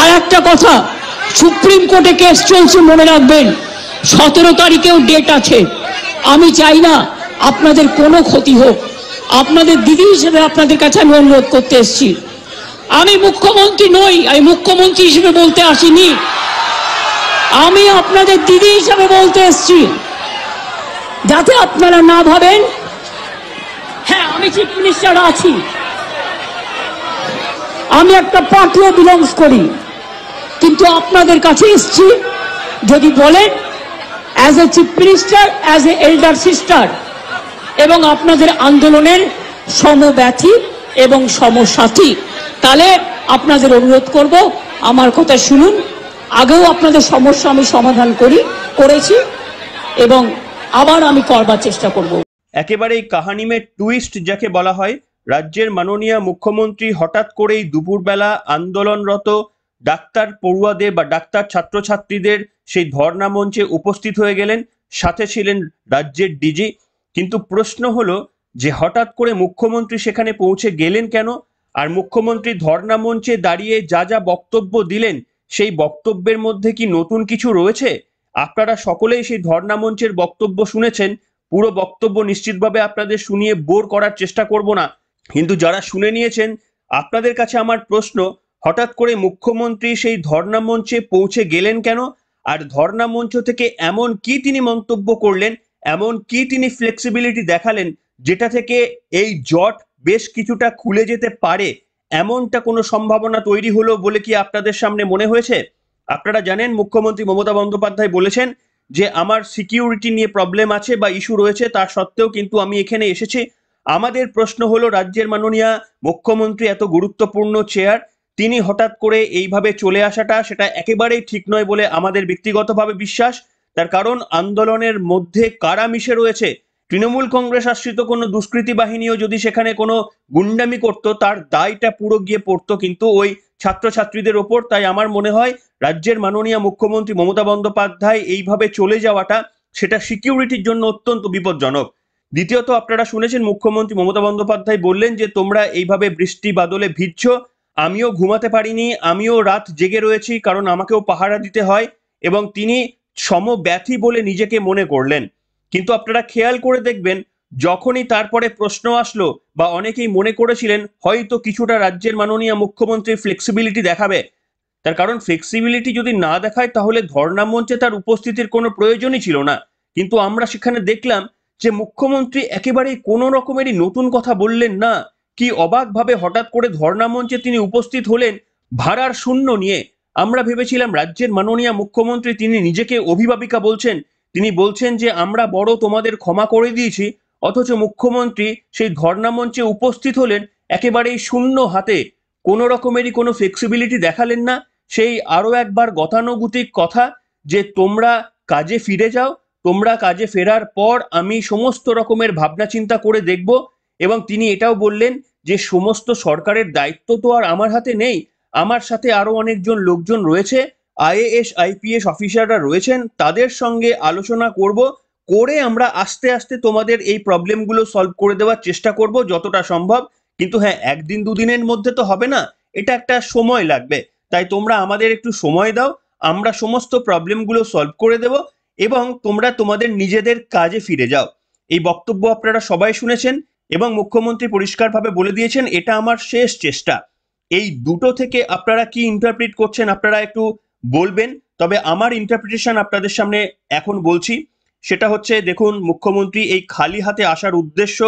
আর একটা কথা সুপ্রিম কোর্টে কেস চলছে মনে রাখবেন সতেরো তারিখেও ডেট আছে আমি চাই না আপনাদের কোনো ক্ষতি হোক আপনাদের দিদি হিসেবে আপনাদের কাছে আমি অনুরোধ করতে এসেছি আমি মুখ্যমন্ত্রী নই আমি মুখ্যমন্ত্রী হিসেবে বলতে আসিনি আমি আপনাদের দিদি হিসাবে বলতে এসছি যাতে আপনারা না ভাবেন হ্যাঁ আমি চিফ মিনিস্টার আছি আমি একটা পার্টিও বিলংস করি কিন্তু আপনাদের কাছে এসছি যদি বলেন as a chief minister as a elder sister এবং আপনাদের আন্দোলনের সমব্যাথী এবং সমসাথী তাহলে আপনাদের অনুরোধ করব আমার কথা শুনুন আগেও আপনাদের সমস্যা আমি সমাধান করি করেছি এবং আবার আমি করবার চেষ্টা করব একেবারেই কাহানিমের টুইস্ট যাকে বলা হয় রাজ্যের মাননীয় মুখ্যমন্ত্রী হঠাৎ করেই দুপুরবেলা আন্দোলনরত ডাক্তার পড়ুয়াদের বা ডাক্তার ছাত্রছাত্রীদের সেই ধর্ণা মঞ্চে উপস্থিত হয়ে গেলেন সাথে ছিলেন রাজ্যের ডিজি কিন্তু প্রশ্ন হলো যে হঠাৎ করে মুখ্যমন্ত্রী সেখানে পৌঁছে গেলেন কেন আর মুখ্যমন্ত্রী ধর্ণা মঞ্চে দাঁড়িয়ে যা যা বক্তব্য দিলেন সেই বক্তব্যের মধ্যে কি নতুন কিছু রয়েছে আপনারা সকলেই সেই ধর্ণা মঞ্চের বক্তব্য শুনেছেন পুরো বক্তব্য নিশ্চিতভাবে আপনাদের শুনিয়ে বোর করার চেষ্টা করব না কিন্তু যারা শুনে নিয়েছেন আপনাদের কাছে আমার প্রশ্ন হঠাৎ করে মুখ্যমন্ত্রী সেই ধর্না মঞ্চে পৌঁছে গেলেন কেন আর ধর্না মঞ্চ থেকে এমন কি তিনি মন্তব্য করলেন এমন কি তিনি ফ্লেক্সিবিলিটি দেখালেন যেটা থেকে এই জট বেশ কিছুটা খুলে যেতে পারে এমনটা কোনো সম্ভাবনা তৈরি হলো বলে কি আপনাদের সামনে মনে হয়েছে আপনারা জানেন মুখ্যমন্ত্রী মমতা বন্দ্যোপাধ্যায় বলেছেন যে আমার সিকিউরিটি নিয়ে প্রবলেম আছে বা ইস্যু রয়েছে তা সত্ত্বেও কিন্তু আমি এখানে এসেছি আমাদের প্রশ্ন হলো রাজ্যের মাননীয় মুখ্যমন্ত্রী এত গুরুত্বপূর্ণ চেয়ার তিনি হঠাৎ করে এইভাবে চলে আসাটা সেটা একেবারেই ঠিক নয় বলে আমাদের ব্যক্তিগতভাবে বিশ্বাস তার কারণ আন্দোলনের মধ্যে কারা মিশে রয়েছে তৃণমূল কংগ্রেস আশ্রিত কোনো দুষ্কৃতি বাহিনীও যদি সেখানে কোনো গুন্ডামি করত তার দায়টা পুরো গিয়ে পড়তো কিন্তু ওই ছাত্রছাত্রীদের ওপর তাই আমার মনে হয় রাজ্যের মাননীয় মুখ্যমন্ত্রী মমতা বন্দ্যোপাধ্যায় এইভাবে চলে যাওয়াটা সেটা সিকিউরিটির জন্য অত্যন্ত বিপজ্জনক দ্বিতীয়ত আপনারা শুনেছেন মুখ্যমন্ত্রী মমতা বন্দ্যোপাধ্যায় বললেন যে তোমরা এইভাবে বৃষ্টি বাদলে ভিজছ আমিও ঘুমাতে পারিনি আমিও রাত জেগে রয়েছি কারণ আমাকেও পাহারা দিতে হয় এবং তিনি সমব্যথী বলে নিজেকে মনে করলেন কিন্তু আপনারা খেয়াল করে দেখবেন যখনই তারপরে প্রশ্ন আসলো বা অনেকেই মনে করেছিলেন হয়তো কিছুটা রাজ্যের মাননীয় মুখ্যমন্ত্রী ফ্লেক্সিবিলিটি দেখাবে তার কারণ ফ্লেক্সিবিলিটি যদি না দেখায় তাহলে ধর্ণা মঞ্চে তার উপস্থিতির কোনো প্রয়োজনই ছিল না কিন্তু আমরা সেখানে দেখলাম যে মুখ্যমন্ত্রী একেবারেই কোনো রকমেরই নতুন কথা বললেন না কি অবাকভাবে হঠাৎ করে ধর্ণামঞ্চে তিনি উপস্থিত হলেন ভাড়ার শূন্য নিয়ে আমরা ভেবেছিলাম রাজ্যের মাননীয় মুখ্যমন্ত্রী তিনি নিজেকে অভিভাবিকা বলছেন তিনি বলছেন যে আমরা বড় তোমাদের ক্ষমা করে দিয়েছি অথচ মুখ্যমন্ত্রী সেই ধর্ণামঞ্চে উপস্থিত হলেন একেবারেই শূন্য হাতে কোনো রকমেরই কোনো ফ্লেক্সিবিলিটি দেখালেন না সেই আরও একবার গতানুগতিক কথা যে তোমরা কাজে ফিরে যাও তোমরা কাজে ফেরার পর আমি সমস্ত রকমের ভাবনা চিন্তা করে দেখব এবং তিনি এটাও বললেন যে সমস্ত সরকারের দায়িত্ব তো আর আমার হাতে নেই আমার সাথে আরও অনেকজন লোকজন রয়েছে আইএএস আইপিএস অফিসাররা রয়েছেন তাদের সঙ্গে আলোচনা করব করে আমরা আস্তে আস্তে তোমাদের এই প্রবলেমগুলো সলভ করে দেওয়ার চেষ্টা করব যতটা সম্ভব কিন্তু হ্যাঁ একদিন দুদিনের মধ্যে তো হবে না এটা একটা সময় লাগবে তাই তোমরা আমাদের একটু সময় দাও আমরা সমস্ত প্রবলেমগুলো সলভ করে দেব এবং তোমরা তোমাদের নিজেদের কাজে ফিরে যাও এই বক্তব্য আপনারা সবাই শুনেছেন এবং মুখ্যমন্ত্রী পরিষ্কারভাবে বলে দিয়েছেন এটা আমার শেষ চেষ্টা এই দুটো থেকে আপনারা কি ইন্টারপ্রিট করছেন আপনারা একটু বলবেন তবে আমার ইন্টারপ্রিটেশন আপনাদের সামনে এখন বলছি সেটা হচ্ছে দেখুন মুখ্যমন্ত্রী এই খালি হাতে আসার উদ্দেশ্য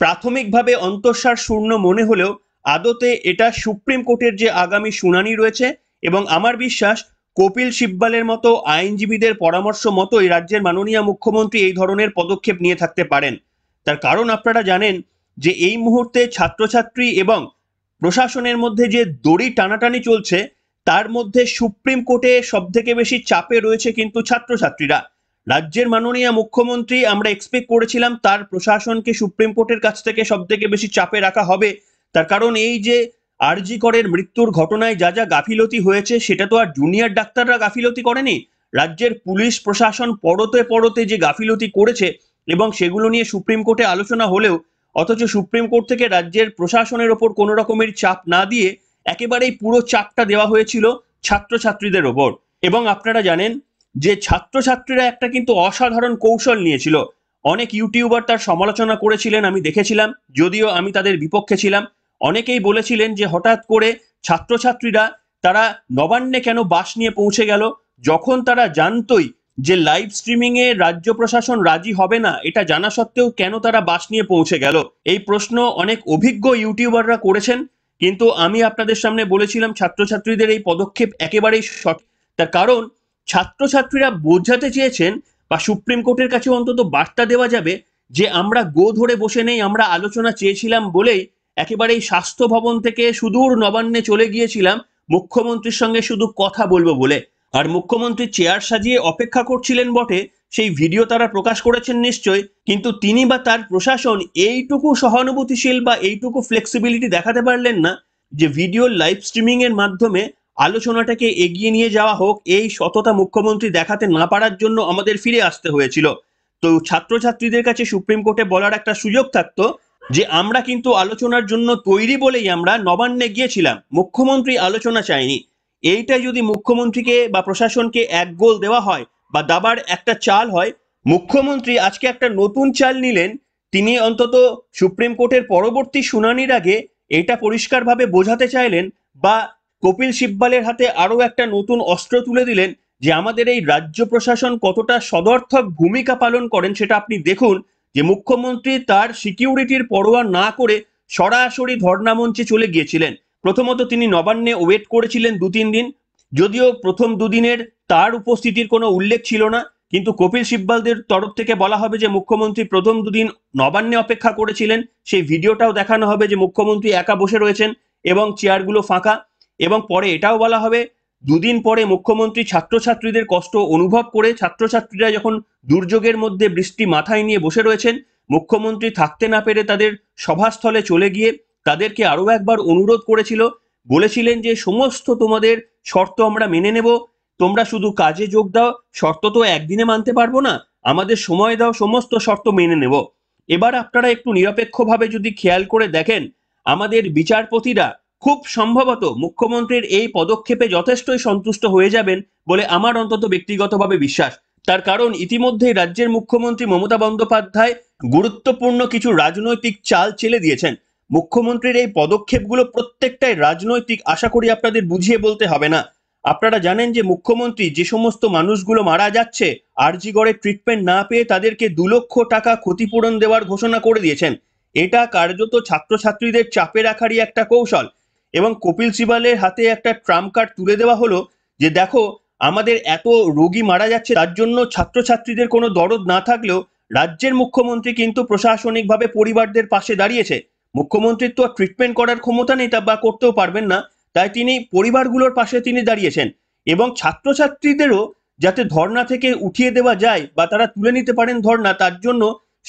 প্রাথমিকভাবে অন্তঃসার শূন্য মনে হলেও আদতে এটা সুপ্রিম কোর্টের যে আগামী শুনানি রয়েছে এবং আমার বিশ্বাস কপিল সিব্বালের মতো আইনজীবীদের পরামর্শ মতোই রাজ্যের মাননীয় মুখ্যমন্ত্রী এই ধরনের পদক্ষেপ নিয়ে থাকতে পারেন তার কারণ আপনারা জানেন যে এই মুহূর্তে ছাত্রছাত্রী এবং প্রশাসনের মধ্যে যে দড়ি টানাটানি চলছে তার মধ্যে সুপ্রিম কোর্টে সব থেকে বেশি চাপে রয়েছে কিন্তু ছাত্রছাত্রীরা রাজ্যের মাননীয় মুখ্যমন্ত্রী আমরা এক্সপেক্ট করেছিলাম তার প্রশাসনকে সুপ্রিম কোর্টের কাছ থেকে সব থেকে বেশি চাপে রাখা হবে তার কারণ এই যে আরজি করের মৃত্যুর ঘটনায় যা যা গাফিলতি হয়েছে সেটা তো আর জুনিয়র ডাক্তাররা গাফিলতি করেনি রাজ্যের পুলিশ প্রশাসন পরতে পরতে যে গাফিলতি করেছে এবং সেগুলো নিয়ে সুপ্রিম কোর্টে আলোচনা হলেও অথচ সুপ্রিম কোর্ট থেকে রাজ্যের প্রশাসনের ওপর কোনো রকমের চাপ না দিয়ে একেবারেই পুরো চাপটা দেওয়া হয়েছিল ছাত্রছাত্রীদের ওপর এবং আপনারা জানেন যে ছাত্রছাত্রীরা একটা কিন্তু অসাধারণ কৌশল নিয়েছিল অনেক ইউটিউবার তার সমালোচনা করেছিলেন আমি দেখেছিলাম যদিও আমি তাদের বিপক্ষে ছিলাম অনেকেই বলেছিলেন যে হঠাৎ করে ছাত্রছাত্রীরা তারা নবান্নে কেন বাস নিয়ে পৌঁছে গেল যখন তারা জানতই যে লাইভ স্ট্রিমিং এ রাজ্য প্রশাসন রাজি হবে না এটা জানা সত্ত্বেও কেন তারা বাস নিয়ে পৌঁছে গেল এই প্রশ্ন অনেক অভিজ্ঞ ইউটিউবাররা করেছেন কিন্তু আমি আপনাদের সামনে বলেছিলাম ছাত্রছাত্রীদের এই পদক্ষেপ একেবারেই সঠিক তার কারণ ছাত্রছাত্রীরা বোঝাতে চেয়েছেন বা সুপ্রিম কোর্টের কাছে অন্তত বার্তা দেওয়া যাবে যে আমরা গো ধরে বসে নেই আমরা আলোচনা চেয়েছিলাম বলেই একেবারেই স্বাস্থ্য ভবন থেকে সুদূর নবান্নে চলে গিয়েছিলাম মুখ্যমন্ত্রীর সঙ্গে শুধু কথা বলবো বলে আর মুখ্যমন্ত্রী চেয়ার সাজিয়ে অপেক্ষা করছিলেন বটে সেই ভিডিও তারা প্রকাশ করেছেন নিশ্চয় কিন্তু তিনি বা তার প্রশাসন এইটুকু সহানুভূতিশীল বা এইটুকু ফ্লেক্সিবিলিটি দেখাতে পারলেন না যে ভিডিও লাইভ স্ট্রিমিং এর মাধ্যমে আলোচনাটাকে এগিয়ে নিয়ে যাওয়া হোক এই সততা মুখ্যমন্ত্রী দেখাতে না পারার জন্য আমাদের ফিরে আসতে হয়েছিল তো ছাত্রছাত্রীদের কাছে সুপ্রিম কোর্টে বলার একটা সুযোগ থাকতো যে আমরা কিন্তু আলোচনার জন্য তৈরি বলেই আমরা নবান্নে গিয়েছিলাম মুখ্যমন্ত্রী আলোচনা চাইনি এইটা যদি মুখ্যমন্ত্রীকে বা প্রশাসনকে এক গোল দেওয়া হয় বা দাবার একটা চাল হয় মুখ্যমন্ত্রী আজকে একটা নতুন চাল নিলেন তিনি অন্তত সুপ্রিম কোর্টের পরবর্তী শুনানির আগে এটা পরিষ্কারভাবে বোঝাতে চাইলেন বা কপিল সিব্বালের হাতে আরও একটা নতুন অস্ত্র তুলে দিলেন যে আমাদের এই রাজ্য প্রশাসন কতটা সদর্থক ভূমিকা পালন করেন সেটা আপনি দেখুন যে মুখ্যমন্ত্রী তার সিকিউরিটির পরোয়া না করে সরাসরি ধর্ণামঞ্চে চলে গিয়েছিলেন প্রথমত তিনি নবান্নে ওয়েট করেছিলেন দু তিন দিন যদিও প্রথম দুদিনের তার উপস্থিতির কোনো উল্লেখ ছিল না কিন্তু কপিল সিব্বালদের তরফ থেকে বলা হবে যে মুখ্যমন্ত্রী প্রথম দুদিন নবান্নে অপেক্ষা করেছিলেন সেই ভিডিওটাও দেখানো হবে যে মুখ্যমন্ত্রী একা বসে রয়েছেন এবং চেয়ারগুলো ফাঁকা এবং পরে এটাও বলা হবে দুদিন পরে মুখ্যমন্ত্রী ছাত্রছাত্রীদের কষ্ট অনুভব করে ছাত্রছাত্রীরা যখন দুর্যোগের মধ্যে বৃষ্টি মাথায় নিয়ে বসে রয়েছেন মুখ্যমন্ত্রী থাকতে না পেরে তাদের সভাস্থলে চলে গিয়ে তাদেরকে আরও একবার অনুরোধ করেছিল বলেছিলেন যে সমস্ত তোমাদের শর্ত আমরা মেনে নেব তোমরা শুধু কাজে যোগ দাও শর্ত তো একদিনে মানতে পারবো না আমাদের সময় দাও সমস্ত শর্ত মেনে নেব এবার আপনারা একটু নিরপেক্ষভাবে যদি খেয়াল করে দেখেন আমাদের বিচারপতিরা খুব সম্ভবত মুখ্যমন্ত্রীর এই পদক্ষেপে যথেষ্টই সন্তুষ্ট হয়ে যাবেন বলে আমার অন্তত ব্যক্তিগতভাবে বিশ্বাস তার কারণ ইতিমধ্যেই রাজ্যের মুখ্যমন্ত্রী মমতা বন্দ্যোপাধ্যায় গুরুত্বপূর্ণ কিছু রাজনৈতিক চাল চেলে দিয়েছেন মুখ্যমন্ত্রীর এই পদক্ষেপগুলো প্রত্যেকটাই রাজনৈতিক আশা করি আপনাদের বুঝিয়ে বলতে হবে না আপনারা জানেন যে মুখ্যমন্ত্রী যে সমস্ত মানুষগুলো মারা যাচ্ছে আরজিগড়ে ট্রিটমেন্ট না পেয়ে তাদেরকে দু লক্ষ টাকা ক্ষতিপূরণ দেওয়ার ঘোষণা করে দিয়েছেন এটা কার্যত ছাত্রছাত্রীদের চাপে রাখারই একটা কৌশল এবং কপিল সিবালের হাতে একটা ট্রাম কার্ড তুলে দেওয়া হলো যে দেখো আমাদের এত রোগী মারা যাচ্ছে তার জন্য ছাত্রছাত্রীদের কোনো দরদ না থাকলেও রাজ্যের মুখ্যমন্ত্রী কিন্তু প্রশাসনিকভাবে পরিবারদের পাশে দাঁড়িয়েছে মুখ্যমন্ত্রীর তো ট্রিটমেন্ট করার ক্ষমতা নেই তা বা করতেও পারবেন না তাই তিনি পরিবারগুলোর পাশে তিনি দাঁড়িয়েছেন এবং ছাত্রছাত্রীদেরও যাতে ধর্না থেকে উঠিয়ে দেওয়া যায় বা তারা তুলে নিতে পারেন ধর্না তার জন্য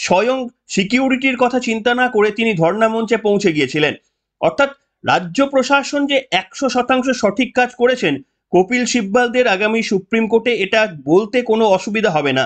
স্বয়ং সিকিউরিটির কথা চিন্তা না করে তিনি ধর্না মঞ্চে পৌঁছে গিয়েছিলেন অর্থাৎ রাজ্য প্রশাসন যে একশো শতাংশ সঠিক কাজ করেছেন কপিল সিব্বালদের আগামী সুপ্রিম কোর্টে এটা বলতে কোনো অসুবিধা হবে না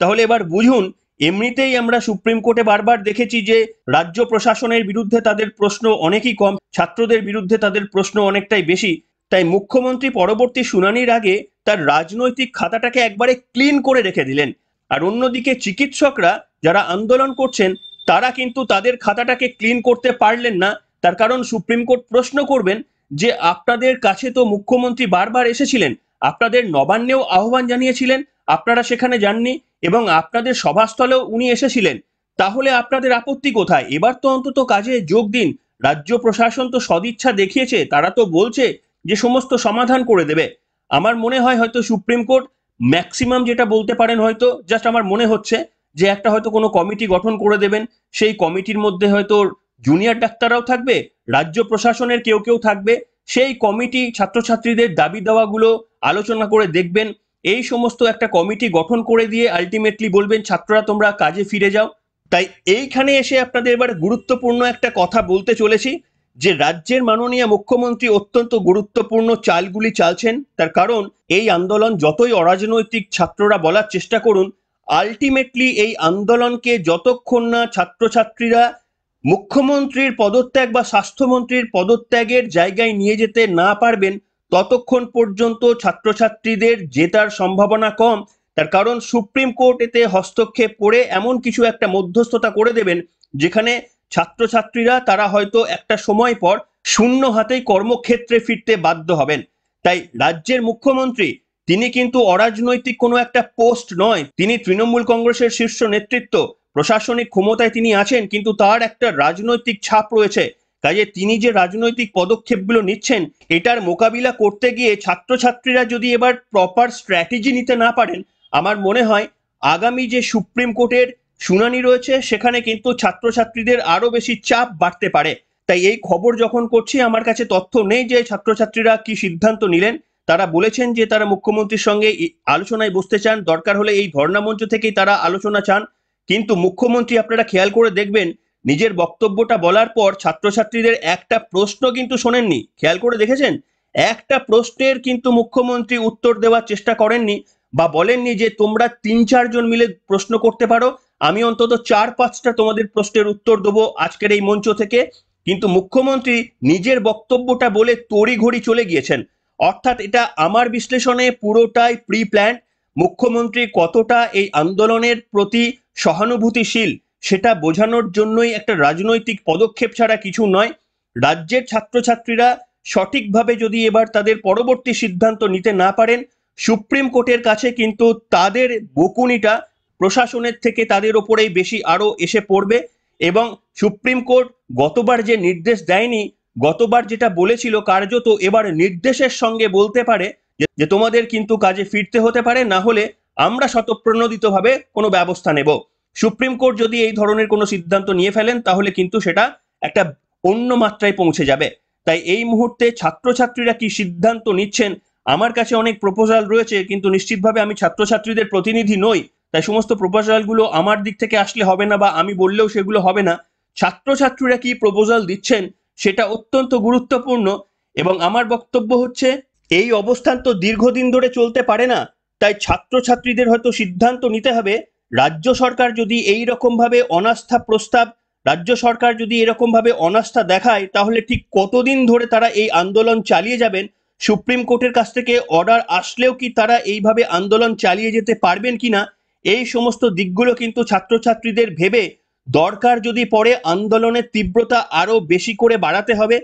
তাহলে এবার বুঝুন এমনিতেই আমরা সুপ্রিম কোর্টে বারবার দেখেছি যে রাজ্য প্রশাসনের বিরুদ্ধে তাদের প্রশ্ন অনেকই কম ছাত্রদের বিরুদ্ধে তাদের প্রশ্ন অনেকটাই বেশি তাই মুখ্যমন্ত্রী পরবর্তী শুনানির আগে তার রাজনৈতিক খাতাটাকে একবারে ক্লিন করে রেখে দিলেন আর অন্যদিকে চিকিৎসকরা যারা আন্দোলন করছেন তারা কিন্তু তাদের খাতাটাকে ক্লিন করতে পারলেন না তার কারণ সুপ্রিম কোর্ট প্রশ্ন করবেন যে আপনাদের কাছে তো মুখ্যমন্ত্রী বারবার এসেছিলেন আপনাদের নবান্নেও আহ্বান জানিয়েছিলেন আপনারা সেখানে যাননি এবং আপনাদের সভাস্থলেও উনি এসেছিলেন তাহলে আপনাদের আপত্তি কোথায় এবার তো অন্তত কাজে যোগ দিন রাজ্য প্রশাসন তো সদিচ্ছা দেখিয়েছে তারা তো বলছে যে সমস্ত সমাধান করে দেবে আমার মনে হয় হয়তো সুপ্রিম কোর্ট ম্যাক্সিমাম যেটা বলতে পারেন হয়তো জাস্ট আমার মনে হচ্ছে যে একটা হয়তো কোনো কমিটি গঠন করে দেবেন সেই কমিটির মধ্যে হয়তো জুনিয়র ডাক্তাররাও থাকবে রাজ্য প্রশাসনের কেউ কেউ থাকবে সেই কমিটি ছাত্রছাত্রীদের দাবি দেওয়াগুলো আলোচনা করে দেখবেন এই সমস্ত একটা কমিটি গঠন করে দিয়ে আলটিমেটলি বলবেন ছাত্ররা তোমরা কাজে ফিরে যাও তাই এইখানে এসে আপনাদের এবার গুরুত্বপূর্ণ একটা কথা বলতে চলেছি যে রাজ্যের মাননীয় মুখ্যমন্ত্রী অত্যন্ত গুরুত্বপূর্ণ চালগুলি চালছেন তার কারণ এই আন্দোলন যতই অরাজনৈতিক ছাত্ররা বলার চেষ্টা করুন আলটিমেটলি এই আন্দোলনকে যতক্ষণ না ছাত্রছাত্রীরা মুখ্যমন্ত্রীর পদত্যাগ বা স্বাস্থ্যমন্ত্রীর পদত্যাগের জায়গায় নিয়ে যেতে না পারবেন ততক্ষণ পর্যন্ত ছাত্রছাত্রীদের জেতার সম্ভাবনা কম তার কারণ সুপ্রিম কোর্ট এতে হস্তক্ষেপ করে এমন কিছু একটা মধ্যস্থতা করে দেবেন যেখানে ছাত্রছাত্রীরা তারা হয়তো একটা সময় পর শূন্য হাতেই কর্মক্ষেত্রে ফিরতে বাধ্য হবেন তাই রাজ্যের মুখ্যমন্ত্রী তিনি কিন্তু অরাজনৈতিক কোনো একটা পোস্ট নয় তিনি তৃণমূল কংগ্রেসের শীর্ষ নেতৃত্ব প্রশাসনিক ক্ষমতায় তিনি আছেন কিন্তু তার একটা রাজনৈতিক ছাপ রয়েছে কাজে তিনি যে রাজনৈতিক পদক্ষেপগুলো নিচ্ছেন এটার মোকাবিলা করতে গিয়ে ছাত্রছাত্রীরা যদি এবার প্রপার স্ট্র্যাটেজি নিতে না পারেন আমার মনে হয় আগামী যে সুপ্রিম কোর্টের শুনানি রয়েছে সেখানে কিন্তু ছাত্রছাত্রীদের আরও বেশি চাপ বাড়তে পারে তাই এই খবর যখন করছি আমার কাছে তথ্য নেই যে ছাত্রছাত্রীরা কি সিদ্ধান্ত নিলেন তারা বলেছেন যে তারা মুখ্যমন্ত্রীর সঙ্গে আলোচনায় বসতে চান দরকার হলে এই ধর্ণামঞ্চ থেকেই তারা আলোচনা চান কিন্তু মুখ্যমন্ত্রী আপনারা খেয়াল করে দেখবেন নিজের বক্তব্যটা বলার পর ছাত্রছাত্রীদের একটা প্রশ্ন কিন্তু শোনেননি খেয়াল করে দেখেছেন একটা প্রশ্নের কিন্তু মুখ্যমন্ত্রী উত্তর দেওয়ার চেষ্টা করেননি বা বলেননি যে তোমরা তিন চারজন মিলে প্রশ্ন করতে পারো আমি অন্তত চার পাঁচটা তোমাদের প্রশ্নের উত্তর দেবো আজকের এই মঞ্চ থেকে কিন্তু মুখ্যমন্ত্রী নিজের বক্তব্যটা বলে তড়িঘড়ি চলে গিয়েছেন অর্থাৎ এটা আমার বিশ্লেষণে পুরোটাই প্রি প্ল্যান মুখ্যমন্ত্রী কতটা এই আন্দোলনের প্রতি সহানুভূতিশীল সেটা বোঝানোর জন্যই একটা রাজনৈতিক পদক্ষেপ ছাড়া কিছু নয় রাজ্যের ছাত্রছাত্রীরা সঠিকভাবে যদি এবার তাদের পরবর্তী সিদ্ধান্ত নিতে না পারেন সুপ্রিম কোর্টের কাছে কিন্তু তাদের বকুনিটা প্রশাসনের থেকে তাদের ওপরেই বেশি আরও এসে পড়বে এবং সুপ্রিম কোর্ট গতবার যে নির্দেশ দেয়নি গতবার যেটা বলেছিল কার্যত এবার নির্দেশের সঙ্গে বলতে পারে যে তোমাদের কিন্তু কাজে ফিরতে হতে পারে না হলে আমরা স্বতঃপ্রণোদিতভাবে কোনো ব্যবস্থা নেব সুপ্রিম কোর্ট যদি এই ধরনের কোনো সিদ্ধান্ত নিয়ে ফেলেন তাহলে কিন্তু সেটা একটা অন্য মাত্রায় পৌঁছে যাবে তাই এই মুহূর্তে ছাত্রছাত্রীরা কি সিদ্ধান্ত নিচ্ছেন আমার কাছে অনেক প্রপোজাল রয়েছে কিন্তু নিশ্চিতভাবে আমি ছাত্রছাত্রীদের প্রতিনিধি নই তাই সমস্ত প্রপোজালগুলো আমার দিক থেকে আসলে হবে না বা আমি বললেও সেগুলো হবে না ছাত্রছাত্রীরা কি প্রপোজাল দিচ্ছেন সেটা অত্যন্ত গুরুত্বপূর্ণ এবং আমার বক্তব্য হচ্ছে এই অবস্থান তো দীর্ঘদিন ধরে চলতে পারে না তাই ছাত্রছাত্রীদের হয়তো সিদ্ধান্ত নিতে হবে রাজ্য সরকার যদি এই রকমভাবে অনাস্থা প্রস্তাব রাজ্য সরকার যদি এরকমভাবে অনাস্থা দেখায় তাহলে ঠিক কতদিন ধরে তারা এই আন্দোলন চালিয়ে যাবেন সুপ্রিম কোর্টের কাছ থেকে অর্ডার আসলেও কি তারা এইভাবে আন্দোলন চালিয়ে যেতে পারবেন কিনা এই সমস্ত দিকগুলো কিন্তু ছাত্রছাত্রীদের ভেবে দরকার যদি পরে আন্দোলনের তীব্রতা আরও বেশি করে বাড়াতে হবে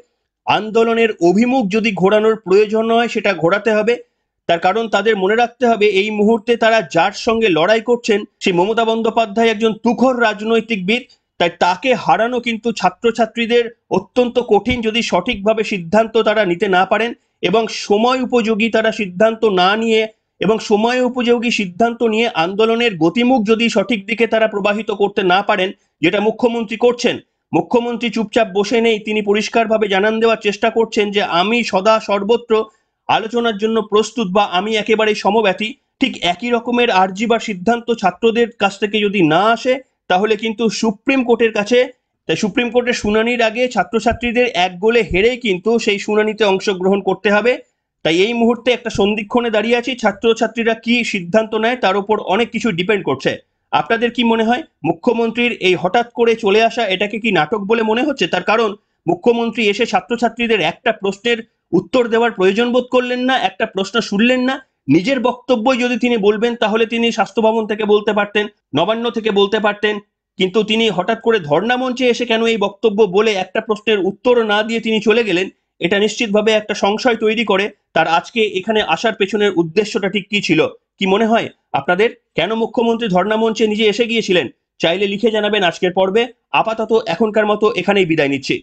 আন্দোলনের অভিমুখ যদি ঘোরানোর প্রয়োজন হয় সেটা ঘোরাতে হবে তার কারণ তাদের মনে রাখতে হবে এই মুহূর্তে তারা যার সঙ্গে লড়াই করছেন সেই মমতা বন্দ্যোপাধ্যায় একজন তুখর রাজনৈতিকবিদ তাই তাকে হারানো কিন্তু ছাত্রছাত্রীদের অত্যন্ত কঠিন যদি সঠিকভাবে সিদ্ধান্ত তারা নিতে না পারেন এবং সময় উপযোগী তারা সিদ্ধান্ত না নিয়ে এবং সময় উপযোগী সিদ্ধান্ত নিয়ে আন্দোলনের গতিমুখ যদি সঠিক দিকে তারা প্রবাহিত করতে না পারেন যেটা মুখ্যমন্ত্রী করছেন মুখ্যমন্ত্রী চুপচাপ বসে নেই তিনি পরিষ্কারভাবে জানান দেওয়ার চেষ্টা করছেন যে আমি সদা সর্বত্র আলোচনার জন্য প্রস্তুত বা আমি একেবারে সমব্যাথী ঠিক একই রকমের আর্জি বা সিদ্ধান্ত ছাত্রদের কাছ থেকে যদি না আসে তাহলে কিন্তু সুপ্রিম কোর্টের কাছে তাই সুপ্রিম কোর্টের শুনানির আগে ছাত্রছাত্রীদের এক গোলে হেরেই কিন্তু সেই শুনানিতে অংশগ্রহণ করতে হবে তাই এই মুহূর্তে একটা সন্ধিক্ষণে দাঁড়িয়ে আছি ছাত্রছাত্রীরা কি সিদ্ধান্ত নেয় তার উপর অনেক কিছু ডিপেন্ড করছে আপনাদের কি মনে হয় মুখ্যমন্ত্রীর এই হঠাৎ করে চলে আসা এটাকে কি নাটক বলে মনে হচ্ছে তার কারণ মুখ্যমন্ত্রী এসে ছাত্রছাত্রীদের একটা প্রশ্নের উত্তর দেওয়ার প্রয়োজন বোধ করলেন না একটা প্রশ্ন শুনলেন না নিজের বক্তব্যই যদি তিনি বলবেন তাহলে তিনি স্বাস্থ্য ভবন থেকে বলতে পারতেন নবান্ন থেকে বলতে পারতেন কিন্তু তিনি হঠাৎ করে ধর্ণা মঞ্চে এসে কেন এই বক্তব্য বলে একটা প্রশ্নের উত্তর না দিয়ে তিনি চলে গেলেন এটা নিশ্চিতভাবে একটা সংশয় তৈরি করে তার আজকে এখানে আসার পেছনের উদ্দেশ্যটা ঠিক কি ছিল কি মনে হয় আপনাদের কেন মুখ্যমন্ত্রী ধর্ণা মঞ্চে নিজে এসে গিয়েছিলেন চাইলে লিখে জানাবেন আজকের পর্বে আপাতত এখনকার মতো এখানেই বিদায় নিচ্ছি